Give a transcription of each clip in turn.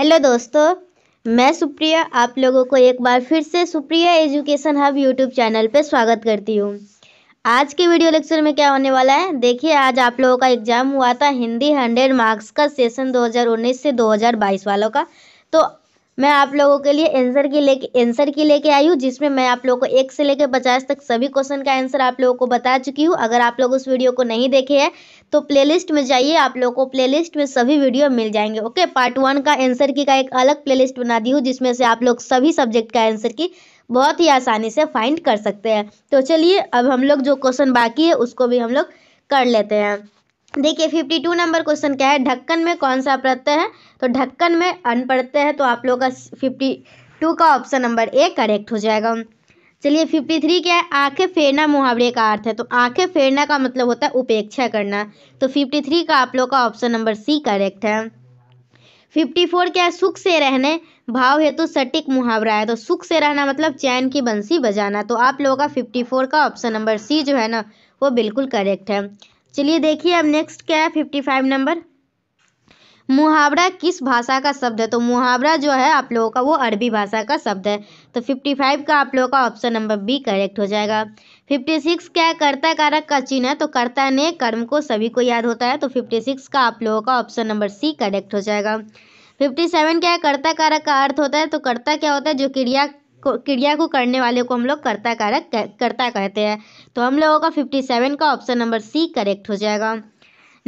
hello दोस्तों मैं सुप्रिया आप लोगों को एक बार फिर से Supriya education hub YouTube channel पर स्वागत करती हूँ आज के वीडियो लेक्चर में क्या होने वाला है देखिए आज आप लोगों का एग्जाम हुआ था हिंदी हंड्रेड मार्क्स का सेशन 2019 से 2022 वालों का तो मैं आप लोगों के लिए आंसर की लेके आंसर की लेके आई हूँ जिसमें मैं आप लोगों को एक से लेकर पचास तक सभी क्वेश्चन का आंसर आप लोगों को बता चुकी हूँ अगर आप लोग उस वीडियो को नहीं देखे हैं तो प्लेलिस्ट में जाइए आप लोगों को प्लेलिस्ट में सभी वीडियो मिल जाएंगे ओके पार्ट वन का आंसर की का एक अलग प्ले बना दी हूँ जिसमें से आप लोग सभी सब्जेक्ट का आंसर की बहुत ही आसानी से फाइंड कर सकते हैं तो चलिए अब हम लोग जो क्वेश्चन बाकी है उसको भी हम लोग कर लेते हैं देखिए फिफ्टी टू नंबर क्वेश्चन क्या है ढक्कन में कौन सा प्रत्यय है तो ढक्कन में अन प्रत्यय है तो आप लोग का फिफ्टी टू का ऑप्शन नंबर ए करेक्ट हो जाएगा चलिए फिफ्टी थ्री क्या है आंखें फेरना मुहावरे का अर्थ है तो आंखें फेरना का मतलब होता है उपेक्षा करना तो फिफ्टी थ्री का आप लोग का ऑप्शन नंबर सी करेक्ट है फिफ्टी फोर क्या है सुख से रहने भाव हेतु सटीक मुहावरा है तो सुख से रहना मतलब चैन की बंसी बजाना तो आप लोगों का फिफ्टी फोर का ऑप्शन नंबर सी जो है ना वो बिल्कुल करेक्ट है चलिए देखिए अब नेक्स्ट क्या है फिफ्टी फाइव नंबर मुहावरा किस भाषा का शब्द है तो मुहावरा जो है आप लोगों का वो अरबी भाषा का शब्द है तो फिफ्टी फाइव का आप लोगों का ऑप्शन नंबर बी करेक्ट हो जाएगा फिफ्टी सिक्स क्या कर्ता कारक का चिन्ह है तो कर्ता ने कर्म को सभी को याद होता है तो फिफ्टी सिक्स का आप लोगों का ऑप्शन नंबर सी करेक्ट हो जाएगा फिफ्टी सेवन क्या है कर्ता कारक का अर्थ होता है तो कर्ता क्या होता है जो क्रिया क्रिया को करने वाले को हम लोग कर्ता कारक कर्ता कहते हैं तो हम लोगों का फिफ्टी सेवन का ऑप्शन नंबर सी करेक्ट हो जाएगा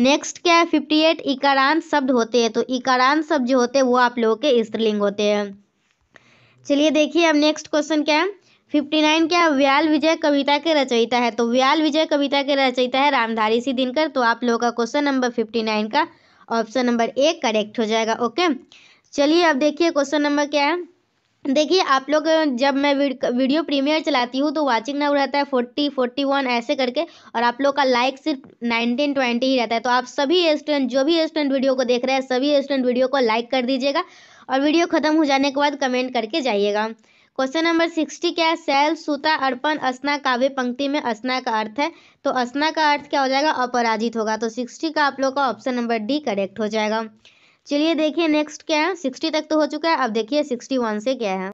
नेक्स्ट क्या है फिफ्टी एट इकारांत शब्द होते हैं तो इकारांत शब्द जो होते हैं वो आप लोगों के स्त्रीलिंग होते हैं चलिए देखिए अब नेक्स्ट क्वेश्चन क्या है फिफ्टी नाइन क्या है व्याल विजय कविता के रचयिता है तो व्याल विजय कविता के रचयिता है रामधारी सिंह दिनकर तो आप लोगों का क्वेश्चन नंबर फिफ्टी नाइन का ऑप्शन नंबर ए करेक्ट हो जाएगा ओके चलिए अब देखिए क्वेश्चन नंबर क्या है देखिए आप लोग जब मैं वीडियो प्रीमियर चलाती हूँ तो वाचिंग नाउ रहता है फोर्टी फोर्टी वन ऐसे करके और आप लोग का लाइक सिर्फ नाइनटीन ट्वेंटी ही रहता है तो आप सभी स्टूडेंट जो भी स्टूडेंट वीडियो को देख रहे हैं सभी स्टूडेंट वीडियो को लाइक कर दीजिएगा और वीडियो खत्म हो जाने के बाद कमेंट करके जाइएगा क्वेश्चन नंबर सिक्सटी क्या है सैल सूता अर्पण असना काव्य पंक्ति में असना का अर्थ है तो असना का अर्थ क्या हो जाएगा अपराजित होगा तो सिक्सटी का आप लोग का ऑप्शन नंबर डी करेक्ट हो जाएगा चलिए देखिए नेक्स्ट क्या है सिक्सटी तक तो हो चुका है अब देखिए सिक्सटी वन से क्या है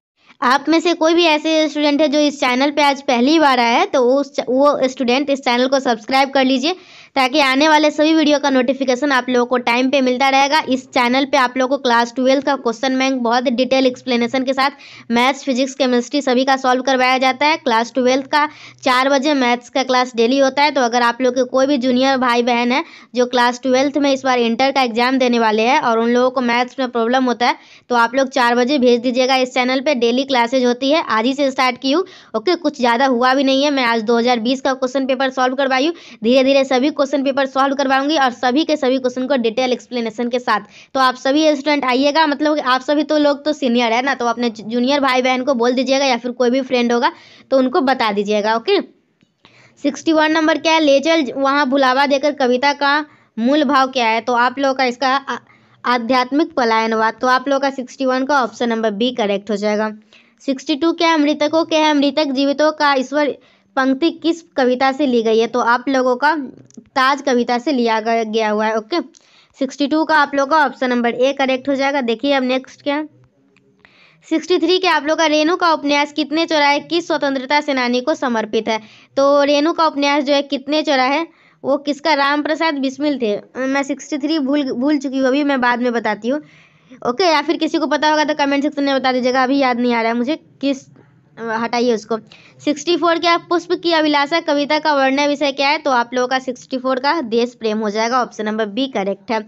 आप में से कोई भी ऐसे स्टूडेंट है जो इस चैनल पे आज पहली बार आया है तो उस वो स्टूडेंट इस चैनल को सब्सक्राइब कर लीजिए ताकि आने वाले सभी वीडियो का नोटिफिकेशन आप लोगों को टाइम पे मिलता रहेगा इस चैनल पे आप लोगों को क्लास ट्वेल्थ का क्वेश्चन बैंक बहुत डिटेल एक्सप्लेनेशन के साथ मैथ्स फिजिक्स केमिस्ट्री सभी का सॉल्व करवाया जाता है क्लास ट्वेल्थ का चार बजे मैथ्स का क्लास डेली होता है तो अगर आप लोग के कोई भी जूनियर भाई बहन है जो क्लास ट्वेल्थ में इस बार इंटर का एग्जाम देने वाले हैं और उन लोगों को मैथ्स में प्रॉब्लम होता है तो आप लोग चार बजे भेज दीजिएगा इस चैनल पर डेली क्लासेज होती है आज ही से स्टार्ट की हूँ ओके कुछ ज़्यादा हुआ भी नहीं है मैं आज दो का क्वेश्चन पेपर सॉल्व करवाई धीरे धीरे सभी क्वेश्चन क्वेश्चन पेपर सॉल्व करवाऊंगी और सभी के सभी क्वेश्चन को डिटेल एक्सप्लेनेशन के साथ तो आप सभी स्टूडेंट आइएगा मतलब आप सभी तो लोग तो सीनियर है ना तो अपने जूनियर भाई बहन को बोल दीजिएगा या फिर कोई भी फ्रेंड होगा तो उनको बता दीजिएगा ओके सिक्सटी वन नंबर क्या है लेजल वहाँ भुलावा देकर कविता का मूल भाव क्या है तो आप लोगों का इसका आध्यात्मिक पलायन हुआ तो आप लोगों का सिक्सटी वन का ऑप्शन नंबर बी करेक्ट हो जाएगा सिक्सटी टू क्या है मृतकों के है मृतक जीवितों का ईश्वर पंक्ति किस कविता से ली गई है तो आप लोगों का ताज कविता से लिया गया हुआ है ओके सिक्सटी टू का आप लोग का ऑप्शन नंबर ए करेक्ट हो जाएगा देखिए अब नेक्स्ट क्या सिक्सटी थ्री के आप लोग का रेणु का उपन्यास कितने चौराहे किस स्वतंत्रता सेनानी को समर्पित है तो रेणु का उपन्यास जो है कितने चौराहे वो किसका राम प्रसाद बिस्मिल थे मैं सिक्सटी थ्री भूल भूल चुकी हूँ अभी मैं बाद में बताती हूँ ओके या फिर किसी को पता होगा तो कमेंट सेक्शन में बता दीजिएगा अभी याद नहीं आ रहा है मुझे किस हटाइए उसको सिक्सटी फोर क्या पुष्प की अभिलाषा कविता का वर्णन विषय क्या है तो आप लोगों का सिक्सटी फोर का देश प्रेम हो जाएगा ऑप्शन नंबर बी करेक्ट है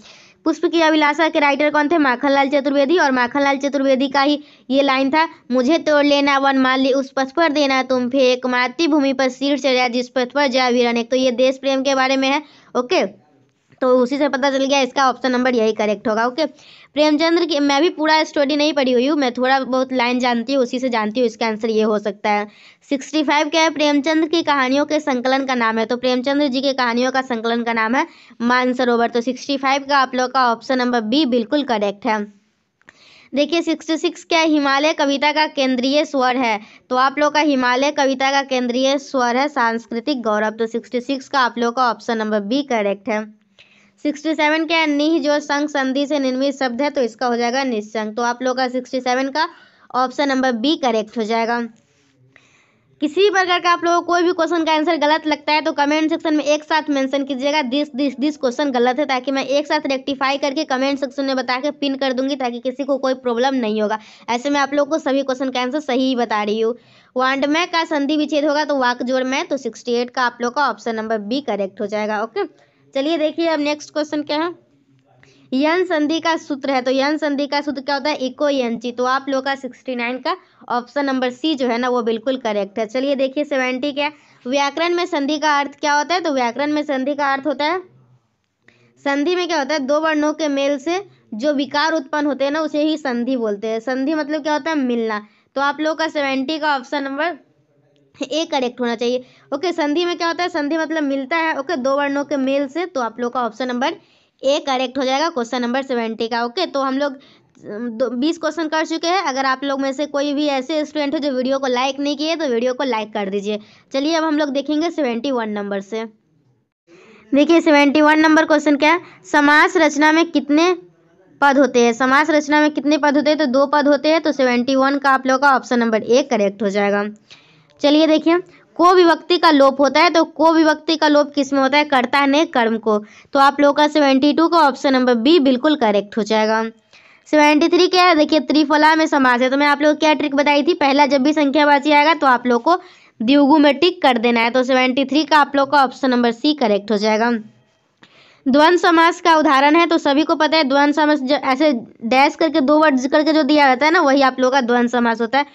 पुष्प की अभिलाषा के राइटर कौन थे माखनलाल चतुर्वेदी और माखनलाल चतुर्वेदी का ही ये लाइन था मुझे तोड़ लेना वन मान ली उस पथ पर देना तुम फिर एक मातृभूमि पर सिर चढ़ा जिस पथ पर जय वीरन एक तो ये देश प्रेम के बारे में है ओके तो उसी से पता चल गया इसका ऑप्शन नंबर यही करेक्ट होगा ओके प्रेमचंद्र की मैं भी पूरा स्टोरी नहीं पढ़ी हुई हूँ मैं थोड़ा बहुत लाइन जानती हूँ उसी से जानती हूँ इसका आंसर ये हो सकता है सिक्सटी फाइव क्या है प्रेमचंद की कहानियों के संकलन का नाम है तो प्रेमचंद्र जी की कहानियों का संकलन का नाम है मानसरोवर तो सिक्सटी फाइव का आप लोग का ऑप्शन नंबर बी बिल्कुल करेक्ट है देखिए सिक्सटी सिक्स क्या हिमालय कविता का केंद्रीय स्वर है तो आप लोग का हिमालय कविता का केंद्रीय स्वर है सांस्कृतिक गौरव तो सिक्सटी सिक्स का आप लोग का ऑप्शन नंबर बी करेक्ट है सिक्सटी सेवन क्या है निह जो संग संधि से निर्मित शब्द है तो इसका हो जाएगा निस्संग तो आप लोग का सिक्सटी सेवन का ऑप्शन नंबर बी करेक्ट हो जाएगा किसी प्रकार का आप लोगों को कोई भी क्वेश्चन का आंसर गलत लगता है तो कमेंट सेक्शन में एक साथ मेंशन कीजिएगा दिस दिस दिस क्वेश्चन गलत है ताकि मैं एक साथ रेक्टिफाई करके कमेंट सेक्शन में बता के पिन कर दूंगी ताकि किसी को कोई प्रॉब्लम नहीं होगा ऐसे में आप लोग को सभी क्वेश्चन का आंसर सही बता रही हूँ वांडमय का संधि विच्छेद होगा तो वाक जोड़ में तो सिक्सटी का आप लोग का ऑप्शन नंबर बी करेक्ट हो जाएगा ओके चलिए देखिए अब नेक्स्ट क्वेश्चन क्या है यन संधि का सूत्र है तो यन संधि का सूत्र क्या होता है इको यंची तो आप लोग का सिक्सटी नाइन का ऑप्शन नंबर सी जो है ना वो बिल्कुल करेक्ट है चलिए देखिए सेवेंटी क्या व्याकरण में संधि का अर्थ क्या होता है तो व्याकरण में संधि का अर्थ होता है संधि में क्या होता है दो वर्णों के मेल से जो विकार उत्पन्न होते हैं ना उसे ही संधि बोलते हैं संधि मतलब क्या होता है मिलना तो आप लोग का सेवेंटी का ऑप्शन नंबर ए करेक्ट होना चाहिए ओके संधि में क्या होता है संधि मतलब मिलता है ओके दो वर्णों के मेल से तो आप लोग का ऑप्शन नंबर ए करेक्ट हो जाएगा क्वेश्चन नंबर सेवेंटी का ओके तो हम लोग बीस क्वेश्चन कर चुके हैं अगर आप लोग में से कोई भी ऐसे स्टूडेंट हो जो वीडियो को लाइक नहीं किए तो वीडियो को लाइक कर दीजिए चलिए अब हम लोग देखेंगे सेवेंटी वन नंबर से देखिए सेवेंटी वन नंबर क्वेश्चन क्या है समास रचना में कितने पद होते हैं समास रचना में कितने पद होते हैं तो दो पद होते हैं तो सेवेंटी वन का आप लोग का ऑप्शन नंबर ए करेक्ट हो जाएगा चलिए देखिए को विभक्ति का लोप होता है तो को विभक्ति का लोप किस में होता है कर्ता ने कर्म को तो आप लोगों का सेवेंटी टू का ऑप्शन नंबर बी बिल्कुल करेक्ट हो जाएगा सेवेंटी थ्री क्या है देखिए त्रिफला में समास है तो मैं आप लोग क्या ट्रिक बताई थी पहला जब भी संख्यावाची आएगा तो आप लोग को द्यूगु में टिक कर देना है तो सेवेंटी थ्री का आप लोग का ऑप्शन नंबर सी करेक्ट हो जाएगा द्वंद समास का उदाहरण है तो सभी को पता है द्वंद समास ऐसे डैश करके दो वर्ड करके जो दिया रहता है ना वही आप लोगों का द्वंद समास होता है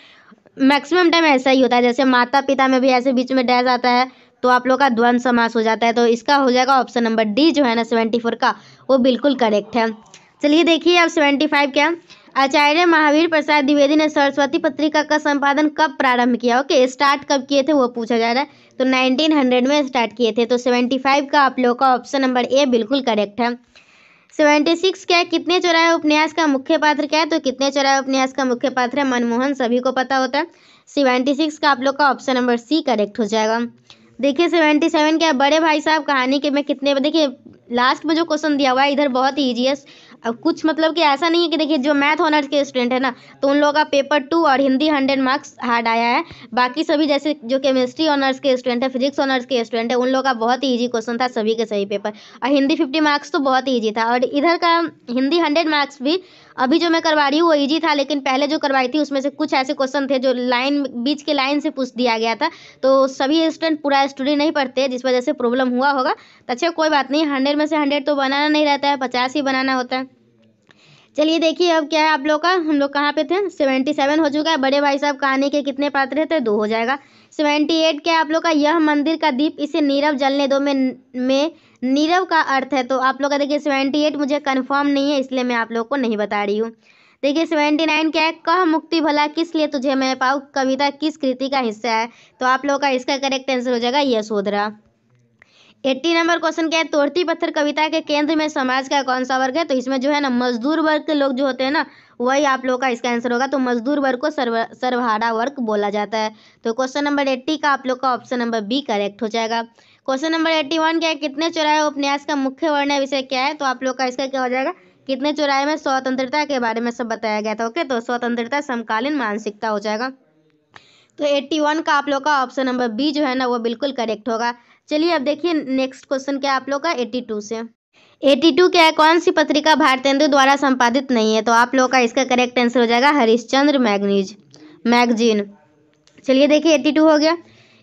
मैक्सिमम टाइम ऐसा ही होता है जैसे माता पिता में भी ऐसे बीच में डैस आता है तो आप लोग का द्वंद समास हो जाता है तो इसका हो जाएगा ऑप्शन नंबर डी जो है ना सेवेंटी फोर का वो बिल्कुल करेक्ट है चलिए देखिए अब सेवेंटी फाइव क्या आचार्य महावीर प्रसाद द्विवेदी ने सरस्वती पत्रिका का संपादन कब प्रारंभ किया ओके स्टार्ट कब किए थे वो पूछा जा रहा है तो 1900 में स्टार्ट किए थे तो 75 का आप लोगों का ऑप्शन नंबर ए बिल्कुल करेक्ट है सेवेंटी सिक्स क्या कितने चौराहे उपन्यास का मुख्य पात्र क्या है तो कितने चौराहे उपन्यास का मुख्य पात्र है मनमोहन सभी को पता होता है सेवेंटी सिक्स का आप लोग का ऑप्शन नंबर सी करेक्ट हो जाएगा देखिए सेवेंटी सेवन क्या बड़े भाई साहब कहानी के में कितने देखिए लास्ट में जो क्वेश्चन दिया हुआ है इधर बहुत ईजी है अब कुछ मतलब कि ऐसा नहीं है कि देखिए जो मैथ ऑनर्स के स्टूडेंट है ना तो उन लोगों का पेपर टू और हिंदी हंड्रेड मार्क्स हार्ड आया है बाकी सभी जैसे जो केमिस्ट्री ऑनर्स के स्टूडेंट है फिजिक्स ऑनर्स के स्टूडेंट है उन लोगों का बहुत ही ईजी क्वेश्चन था सभी के सही पेपर और हिंदी फिफ्टी मार्क्स तो बहुत ईजी था और इधर का हिंदी हंड्रेड मार्क्स भी अभी जो मैं करवा रही हूँ वो ईजी था लेकिन पहले जो करवाई थी उसमें से कुछ ऐसे क्वेश्चन थे जो लाइन बीच के लाइन से पूछ दिया गया था तो सभी स्टूडेंट पूरा स्टोरी नहीं पढ़ते जिस वजह से प्रॉब्लम हुआ होगा तो अच्छा कोई बात नहीं हंड्रेड में से हंड्रेड तो बनाना नहीं रहता है पचास ही बनाना होता है चलिए देखिए अब क्या है आप लोग का हम लोग कहाँ पे थे सेवेंटी सेवन हो चुका है बड़े भाई साहब कहानी के कितने पात्र थे तो दो हो जाएगा सेवेंटी एट क्या है आप लोग का यह मंदिर का दीप इसे नीरव जलने दो में में नीरव का अर्थ है तो आप लोग का देखिए सेवेंटी एट मुझे कन्फर्म नहीं है इसलिए मैं आप लोग को नहीं बता रही हूँ देखिए सेवेंटी नाइन क्या है कह मुक्ति भला किस लिए तुझे मैं पाऊँ कविता किस कृति का हिस्सा है तो आप लोगों का इसका करेक्ट आंसर हो जाएगा यशोधरा एट्टी नंबर क्वेश्चन क्या है तोड़ती पत्थर कविता के केंद्र में समाज का कौन सा वर्ग है तो इसमें जो है ना मजदूर वर्ग के लोग जो होते हैं ना वही आप लोगों का इसका आंसर होगा तो मजदूर वर्ग को सर्व सर्वहारा वर्ग बोला जाता है तो क्वेश्चन नंबर एट्टी का आप लोग का ऑप्शन नंबर बी करेक्ट हो जाएगा क्वेश्चन नंबर एट्टी वन क्या है कितने चौराहे उपन्यास का मुख्य वर्ण विषय क्या है तो आप लोग का इसका क्या हो जाएगा कितने चौराहे में स्वतंत्रता के बारे में सब बताया गया था ओके तो स्वतंत्रता समकालीन मानसिकता हो जाएगा तो एट्टी वन का आप लोग का ऑप्शन नंबर बी जो है ना वो बिल्कुल करेक्ट होगा चलिए अब देखिए नेक्स्ट क्वेश्चन क्या आप लोग का एट्टी टू से एटी टू क्या है कौन सी पत्रिका भारतेंदु द्वारा संपादित नहीं है तो आप लोगों का इसका करेक्ट आंसर हो जाएगा हरिश्चंद्र मैगनीज मैगजीन चलिए देखिए एट्टी टू हो गया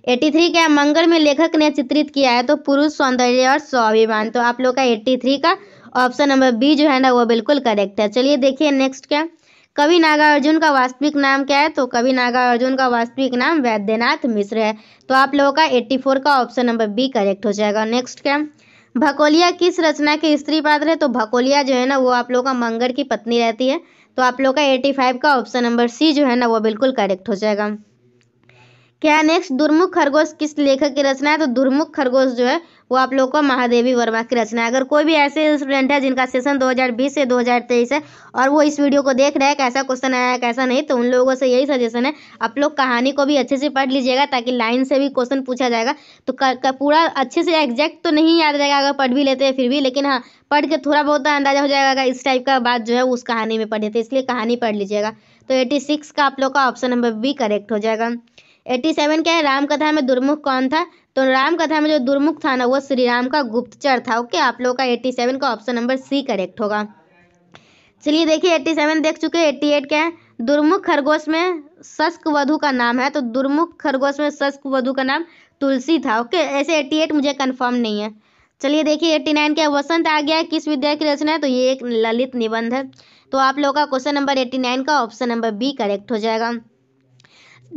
एट्टी थ्री क्या मंगल में लेखक ने चित्रित किया है तो पुरुष सौंदर्य और स्वाभिमान तो आप लोग का एट्टी थ्री का ऑप्शन नंबर बी जो है ना वो बिल्कुल करेक्ट है चलिए देखिए नेक्स्ट क्या कवि नागार्जुन का वास्तविक नाम क्या है तो कवि नागार्जुन का वास्तविक नाम वैद्यनाथ मिश्र है तो आप लोगों का 84 का ऑप्शन नंबर बी करेक्ट हो जाएगा नेक्स्ट क्या भकोलिया किस रचना के स्त्री पात्र है तो भकोलिया जो है ना वो आप लोगों का मंगर की पत्नी रहती है तो आप लोग का फाइव का ऑप्शन नंबर सी जो है ना वो बिल्कुल करेक्ट हो जाएगा क्या नेक्स्ट दुर्मुख खरगोश किस लेखक की रचना है तो दुर्मुख खरगोश जो है वो आप लोगों को महादेवी वर्मा की रचना है अगर कोई भी ऐसे स्टूडेंट है जिनका सेशन 2020 से 2023 है और वो इस वीडियो को देख रहे हैं कैसा क्वेश्चन आया है कैसा नहीं तो उन लोगों से यही सजेशन है आप लोग कहानी को भी अच्छे से पढ़ लीजिएगा ताकि लाइन से भी क्वेश्चन पूछा जाएगा तो कर, कर, पूरा अच्छे से एग्जैक्ट तो नहीं याद रहेगा अगर पढ़ भी लेते हैं फिर भी लेकिन हाँ पढ़ के थोड़ा बहुत तो अंदाजा हो जाएगा अगर इस टाइप का बात जो है उस कहानी में पढ़े थे इसलिए कहानी पढ़ लीजिएगा तो एटी सिक्स का आप लोग का ऑप्शन नंबर बी करेक्ट हो जाएगा एट्टी सेवन क्या है रामकथा में दुर्मुख कौन था तो रामकथा में जो दुर्मुख था ना वो श्री राम का गुप्तचर था ओके आप लोगों का एट्टी सेवन का ऑप्शन नंबर सी करेक्ट होगा चलिए देखिए एट्टी सेवन देख चुके एट्टी एट क्या है दुर्मुख खरगोश में शस्क वधु का नाम है तो दुर्मुख खरगोश में शस्क वधु का नाम तुलसी था ओके ऐसे एट्टी एट मुझे कन्फर्म नहीं है चलिए देखिए एट्टी नाइन क्या वसंत आ गया किस विद्या की रचना है तो ये एक ललित निबंध है तो आप लोगों का क्वेश्चन नंबर एट्टी नाइन का ऑप्शन नंबर बी करेक्ट हो जाएगा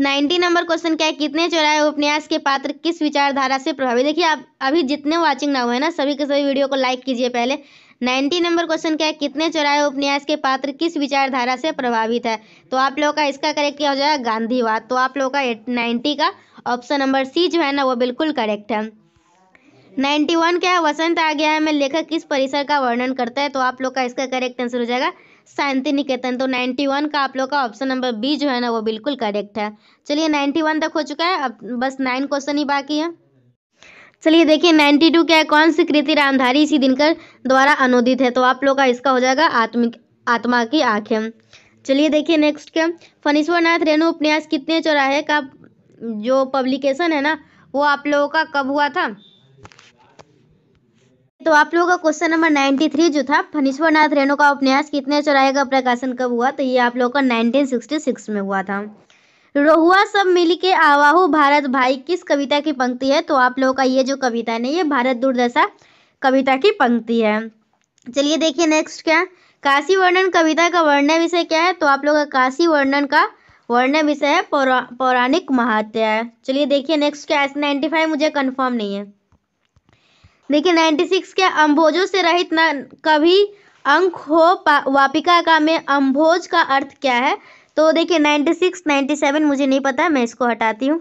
नाइन्टी नंबर क्वेश्चन क्या है कितने चौराहे उपन्यास के पात्र किस विचारधारा से प्रभावित देखिए आप अभी जितने वाचिंग ना हुए ना सभी के सभी वीडियो को लाइक कीजिए पहले नाइन्टी नंबर क्वेश्चन क्या है कितने चौराहे उपन्यास के पात्र किस विचारधारा से प्रभावित है तो आप लोगों का इसका करेक्ट क्या हो जाएगा गांधीवाद तो आप लोगों का नाइन्टी का ऑप्शन नंबर सी जो है ना वो बिल्कुल करेक्ट है नाइन्टी वन क्या है वसंत आ गया है में लेखक किस परिसर का वर्णन करता है तो आप लोग का इसका करेक्ट आंसर हो जाएगा शांति निकेतन तो 91 का आप लोग का ऑप्शन नंबर बी जो है ना वो बिल्कुल करेक्ट है चलिए 91 तक हो चुका है अब बस नाइन क्वेश्चन ही बाकी है चलिए देखिए 92 क्या है कौन सी कृति रामधारी इसी दिनकर द्वारा अनुदित है तो आप लोग का इसका हो जाएगा आत्मिक आत्मा की आंखें चलिए देखिए नेक्स्ट क्या फनीश्वर नाथ रेणु उपन्यास कितने चौराहे का जो पब्लिकेशन है ना वो आप लोगों का कब हुआ था तो आप लोगों का क्वेश्चन नंबर 93 जो था फनीश्वरनाथ रेणु का उपन्यास कितने चौराहे का प्रकाशन कब हुआ तो ये आप लोगों का 1966 में हुआ था रोहुआ सब मिली के आवाहु भारत भाई किस कविता की पंक्ति है तो आप लोगों का ये जो कविता है ना ये भारत दुर्दशा कविता की पंक्ति है चलिए देखिए नेक्स्ट क्या काशी वर्णन कविता का वर्णय विषय क्या है तो आप लोगों का काशी वर्णन का वर्णय विषय है पौराणिक महात्या है चलिए देखिए नेक्स्ट क्या एस नाइन्टी फाइव मुझे कन्फर्म नहीं है देखिए 96 के अम्भोजों से रहित न कभी अंक हो वापिका का में अम्भोज का अर्थ क्या है तो देखिए 96, 97 मुझे नहीं पता मैं इसको हटाती हूँ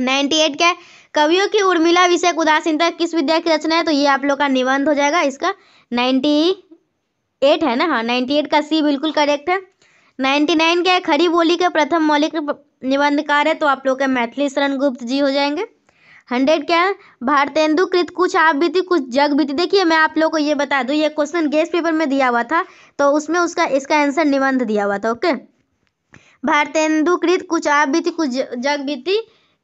98 क्या है कवियों की उर्मिला विषय उदासीनता किस विद्या की रचना है तो ये आप लोग का निबंध हो जाएगा इसका 98 है ना हाँ 98 का सी बिल्कुल करेक्ट है 99 क्या है खड़ी बोली के प्रथम मौलिक निबंधकार है तो आप लोग के मैथिली शरण गुप्त जी हो जाएंगे हंड्रेड क्या भारतेंदु कृत कुछ आप भी थी कुछ जग बीती देखिए मैं आप लोगों को ये बता दूँ ये क्वेश्चन गेस्ट पेपर में दिया हुआ था तो उसमें उसका इसका आंसर निबंध दिया हुआ था ओके भारतेंदु कृत कुछ आप भी थी कुछ जग थी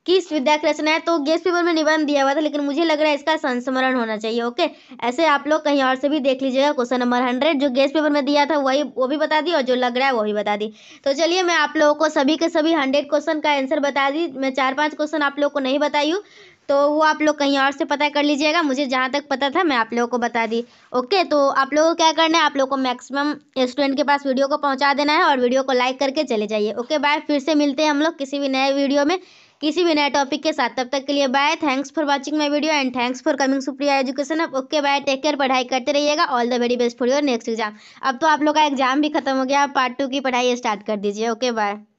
किस विद्या की रचना है तो गेस्ट पेपर में निबंध दिया हुआ था लेकिन मुझे लग रहा है इसका संस्मरण होना चाहिए ओके ऐसे आप लोग कहीं और से भी देख लीजिएगा क्वेश्चन नंबर हंड्रेड जो गेस्ट पेपर में दिया था वही वो भी बता दी और जो लग रहा है वो भी बता दी तो चलिए मैं आप लोगों को सभी के सभी हंड्रेड क्वेश्चन का आंसर बता दी मैं चार पाँच क्वेश्चन आप लोग को नहीं बताई हूँ तो वो आप लोग कहीं और से पता कर लीजिएगा मुझे जहाँ तक पता था मैं आप लोगों को बता दी ओके तो आप लोगों को क्या करना है आप लोगों को मैक्सिमम स्टूडेंट के पास वीडियो को पहुँचा देना है और वीडियो को लाइक करके चले जाइए ओके बाय फिर से मिलते हैं हम लोग किसी भी नए वीडियो में किसी भी नए टॉपिक के साथ तब तक के लिए bye thanks for watching my video and thanks for coming Supriya education अब ओके बाय टेक केयर पढ़ाई करते रहिएगा all the very best for your next exam अब तो आप लोग का एग्जाम भी खत्म हो गया पार्ट टू की पढ़ाई स्टार्ट कर दीजिए ओके बाय